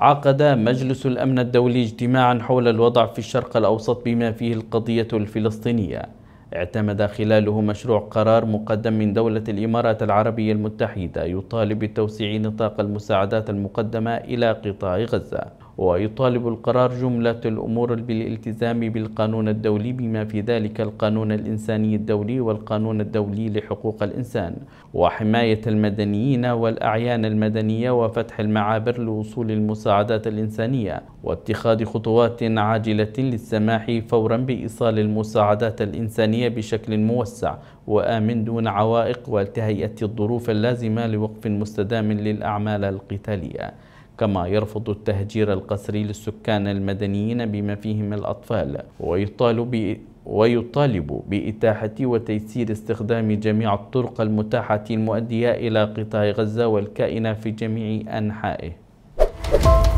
عقد مجلس الأمن الدولي اجتماعا حول الوضع في الشرق الأوسط بما فيه القضية الفلسطينية اعتمد خلاله مشروع قرار مقدم من دولة الإمارات العربية المتحدة يطالب بتوسيع نطاق المساعدات المقدمة إلى قطاع غزة ويطالب القرار جملة الأمور بالالتزام بالقانون الدولي بما في ذلك القانون الإنساني الدولي والقانون الدولي لحقوق الإنسان وحماية المدنيين والأعيان المدنية وفتح المعابر لوصول المساعدات الإنسانية واتخاذ خطوات عاجلة للسماح فورا بإيصال المساعدات الإنسانية بشكل موسع وآمن دون عوائق وتهيئة الظروف اللازمة لوقف مستدام للأعمال القتالية كما يرفض التهجير القسري للسكان المدنيين بما فيهم الأطفال ويطالب ويطالب بإتاحة وتيسير استخدام جميع الطرق المتاحة المؤدية إلى قطاع غزة والكائنة في جميع أنحائه